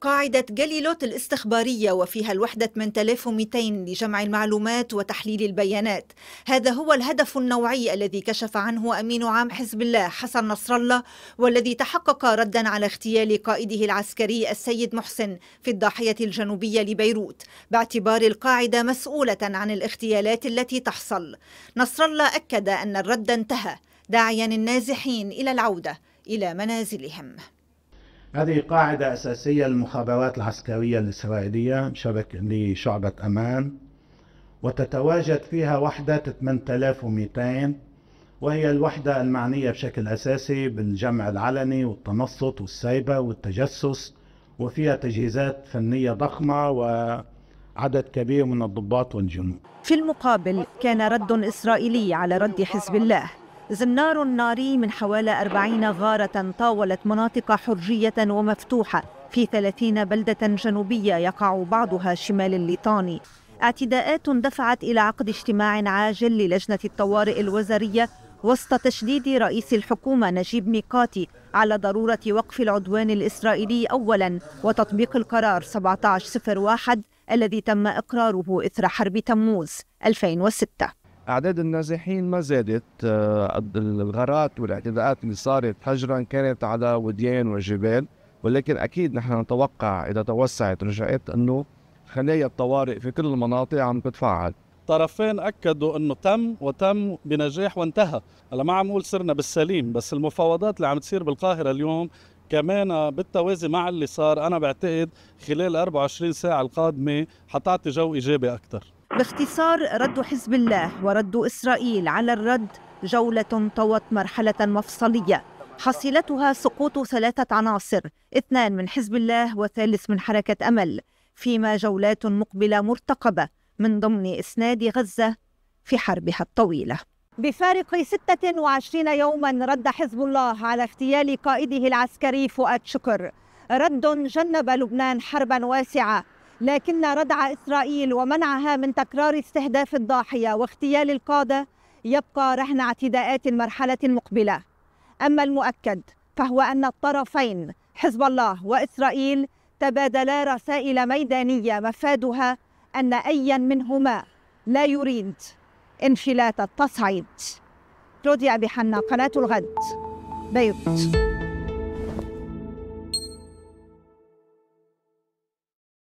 قاعدة جاليلوت الاستخبارية وفيها الوحدة 8200 لجمع المعلومات وتحليل البيانات هذا هو الهدف النوعي الذي كشف عنه أمين عام حزب الله حسن نصر الله والذي تحقق ردا على اغتيال قائده العسكري السيد محسن في الضاحية الجنوبية لبيروت باعتبار القاعدة مسؤولة عن الاغتيالات التي تحصل نصر الله أكد أن الرد انتهى داعيا النازحين إلى العودة إلى منازلهم هذه قاعدة أساسية للمخابرات العسكرية الإسرائيلية لشعبة أمان وتتواجد فيها وحدة 8200 وهي الوحدة المعنية بشكل أساسي بالجمع العلني والتنصت والسيبة والتجسس وفيها تجهيزات فنية ضخمة و عدد كبير من الضباط والجنود في المقابل كان رد إسرائيلي على رد حزب الله زنار ناري من حوالي 40 غارة طاولت مناطق حرجية ومفتوحة في 30 بلدة جنوبية يقع بعضها شمال الليطاني اعتداءات دفعت إلى عقد اجتماع عاجل للجنة الطوارئ الوزارية وسط تشديد رئيس الحكومة نجيب ميقاتي على ضرورة وقف العدوان الإسرائيلي أولا وتطبيق القرار 1701 الذي تم إقراره إثر حرب تموز 2006 أعداد النازحين ما زادت آه، الغارات والاعتداءات اللي صارت هجرا كانت على وديان وجبال ولكن أكيد نحن نتوقع إذا توسعت رجعت أنه خلايا الطوارئ في كل المناطق عم تتفاعل طرفين اكدوا انه تم وتم بنجاح وانتهى، هلا ما عم نقول صرنا بالسليم بس المفاوضات اللي عم تصير بالقاهره اليوم كمان آه، بالتوازي مع اللي صار انا بعتقد خلال 24 ساعه القادمه حتعطي جو ايجابي اكثر باختصار رد حزب الله ورد إسرائيل على الرد جولة طوت مرحلة مفصلية حصيلتها سقوط ثلاثة عناصر اثنان من حزب الله وثالث من حركة أمل فيما جولات مقبلة مرتقبة من ضمن إسناد غزة في حربها الطويلة بفارق 26 يوما رد حزب الله على اغتيال قائده العسكري فؤاد شكر رد جنب لبنان حربا واسعة لكن ردع إسرائيل ومنعها من تكرار استهداف الضاحية واغتيال القادة يبقى رهن اعتداءات المرحلة المقبلة أما المؤكد فهو أن الطرفين حزب الله وإسرائيل تبادلا رسائل ميدانية مفادها أن أيا منهما لا يريد انفلات التصعيد رودي بحنا قناة الغد بيروت